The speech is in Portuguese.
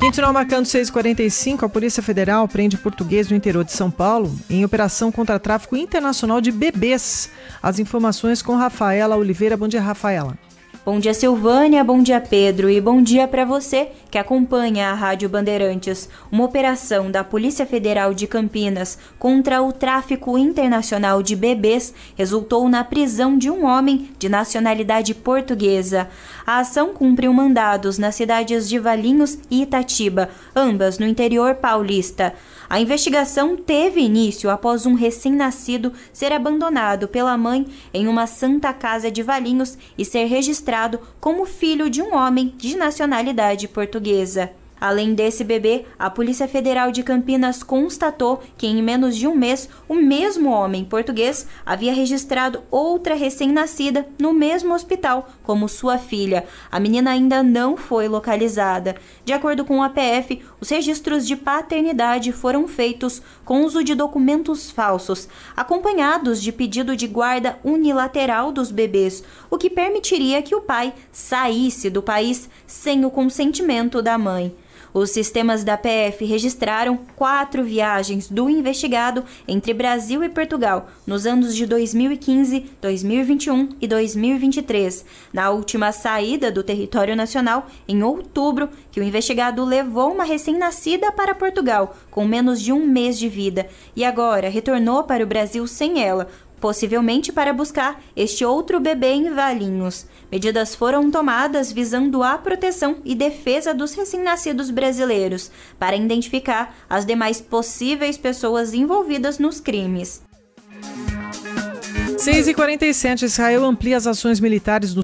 29 marcando 6h45, a Polícia Federal prende português no interior de São Paulo em operação contra tráfico internacional de bebês. As informações com Rafaela Oliveira. Bom dia, Rafaela. Bom dia, Silvânia, bom dia, Pedro, e bom dia para você que acompanha a Rádio Bandeirantes. Uma operação da Polícia Federal de Campinas contra o tráfico internacional de bebês resultou na prisão de um homem de nacionalidade portuguesa. A ação cumpriu mandados nas cidades de Valinhos e Itatiba, ambas no interior paulista. A investigação teve início após um recém-nascido ser abandonado pela mãe em uma santa casa de Valinhos e ser registrado como filho de um homem de nacionalidade portuguesa. Além desse bebê, a Polícia Federal de Campinas constatou que em menos de um mês, o mesmo homem português havia registrado outra recém-nascida no mesmo hospital como sua filha. A menina ainda não foi localizada. De acordo com a PF, os registros de paternidade foram feitos com uso de documentos falsos, acompanhados de pedido de guarda unilateral dos bebês, o que permitiria que o pai saísse do país sem o consentimento da mãe. Os sistemas da PF registraram quatro viagens do investigado entre Brasil e Portugal nos anos de 2015, 2021 e 2023, na última saída do território nacional, em outubro, que o investigado levou uma recém-nascida para Portugal, com menos de um mês de vida, e agora retornou para o Brasil sem ela, possivelmente para buscar este outro bebê em Valinhos. Medidas foram tomadas visando a proteção e defesa dos recém-nascidos brasileiros, para identificar as demais possíveis pessoas envolvidas nos crimes. 6h47, Israel amplia as ações militares no